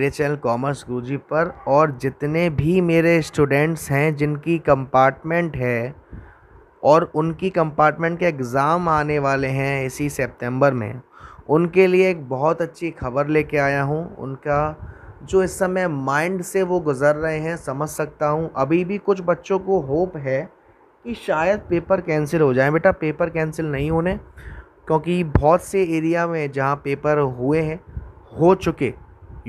मेरे channel commerce गुरुजी पर और जितने भी मेरे स्टूडेंट्स हैं जिनकी कंपार्टमेंट है और उनकी कंपार्टमेंट के एग्ज़ाम आने वाले हैं इसी सितंबर में उनके लिए एक बहुत अच्छी खबर लेके आया हूँ उनका जो इस समय माइंड से वो गुज़र रहे हैं समझ सकता हूँ अभी भी कुछ बच्चों को होप है कि शायद पेपर कैंसिल हो जाए बेटा पेपर कैंसिल नहीं होने क्योंकि बहुत से एरिया में जहाँ पेपर हुए हैं हो चुके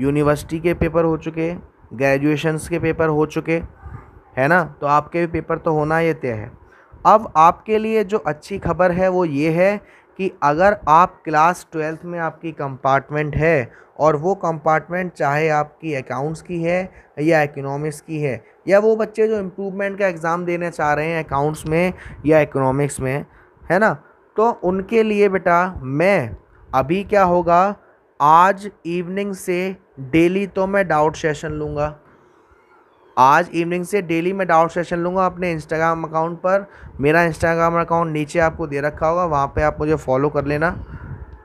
यूनिवर्सिटी के पेपर हो चुके ग्रेजुएशंस के पेपर हो चुके है ना तो आपके भी पेपर तो होना ये तय है अब आपके लिए जो अच्छी खबर है वो ये है कि अगर आप क्लास ट्वेल्थ में आपकी कंपार्टमेंट है और वो कंपार्टमेंट चाहे आपकी अकाउंट्स की है या इकोनॉमिक्स की है या वो बच्चे जो इम्प्रूवमेंट का एग्ज़ाम देने चाह रहे हैं अकाउंट्स में या इकोनॉमिक्स में है ना तो उनके लिए बेटा मैं अभी क्या होगा आज इवनिंग से डेली तो मैं डाउट सेशन लूँगा आज इवनिंग से डेली मैं डाउट सेशन लूँगा अपने इंस्टाग्राम अकाउंट पर मेरा इंस्टाग्राम अकाउंट नीचे आपको दे रखा होगा वहाँ पे आप मुझे फॉलो कर लेना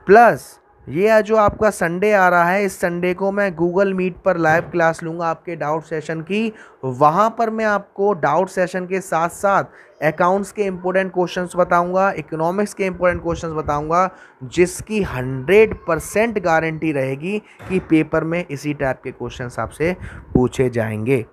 प्लस ये जो आपका संडे आ रहा है इस संडे को मैं गूगल मीट पर लाइव क्लास लूँगा आपके डाउट सेशन की वहाँ पर मैं आपको डाउट सेशन के साथ साथ अकाउंट्स के इम्पोर्टेंट क्वेश्चंस बताऊँगा इकोनॉमिक्स के इम्पोर्टेंट क्वेश्चंस बताऊँगा जिसकी 100 परसेंट गारंटी रहेगी कि पेपर में इसी टाइप के क्वेश्चन आपसे पूछे जाएंगे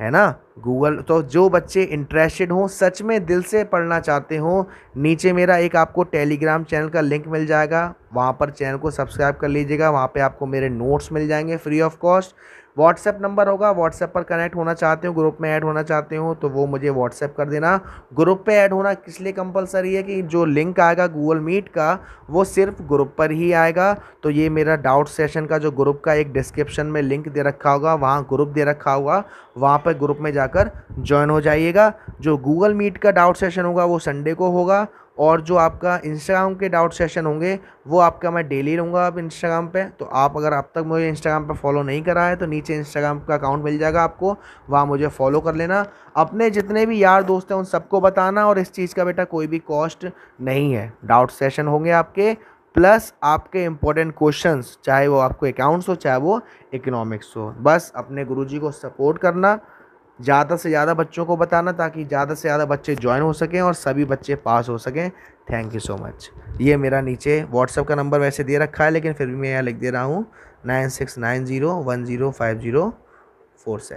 है ना गूगल तो जो बच्चे इंटरेस्टेड हों सच में दिल से पढ़ना चाहते हों नीचे मेरा एक आपको टेलीग्राम चैनल का लिंक मिल जाएगा वहाँ पर चैनल को सब्सक्राइब कर लीजिएगा वहाँ पे आपको मेरे नोट्स मिल जाएंगे free of cost WhatsApp number होगा व्हाट्सएप पर कनेक्ट होना चाहते हो ग्रुप में ऐड होना चाहते हो तो वो मुझे व्हाट्सएप कर देना ग्रुप पे ऐड होना किस लिए कंपलसरी है कि जो लिंक आएगा गूगल मीट का वो सिर्फ ग्रुप पर ही आएगा तो ये मेरा डाउट सेशन का जो ग्रुप का एक डिस्क्रिप्शन में लिंक दे रखा होगा वहाँ ग्रुप दे रखा होगा वहाँ पर ग्रुप में जा जाकर ज्वाइन हो जाइएगा जो गूगल मीट का डाउट सेशन होगा वो संडे को होगा और जो आपका इंस्टाग्राम के डाउट सेशन होंगे वो आपका मैं डेली रहूँगा आप इंस्टाग्राम पे तो आप अगर अब तक मुझे इंस्टाग्राम पे फॉलो नहीं करा है तो नीचे इंस्टाग्राम का अकाउंट मिल जाएगा आपको वहाँ मुझे फॉलो कर लेना अपने जितने भी यार दोस्त हैं उन सबको बताना और इस चीज़ का बेटा कोई भी कॉस्ट नहीं है डाउट सेशन होंगे आपके प्लस आपके इंपॉर्टेंट क्वेश्चन चाहे वो आपको अकाउंट्स हो चाहे वो इकोनॉमिक्स हो बस अपने गुरु को सपोर्ट करना ज़्यादा से ज़्यादा बच्चों को बताना ताकि ज़्यादा से ज़्यादा बच्चे ज्वाइन हो सकें और सभी बच्चे पास हो सकें थैंक यू सो मच ये मेरा नीचे व्हाट्सअप का नंबर वैसे दे रखा है लेकिन फिर भी मैं यहाँ लिख दे रहा हूँ nine six nine zero one zero five zero four seven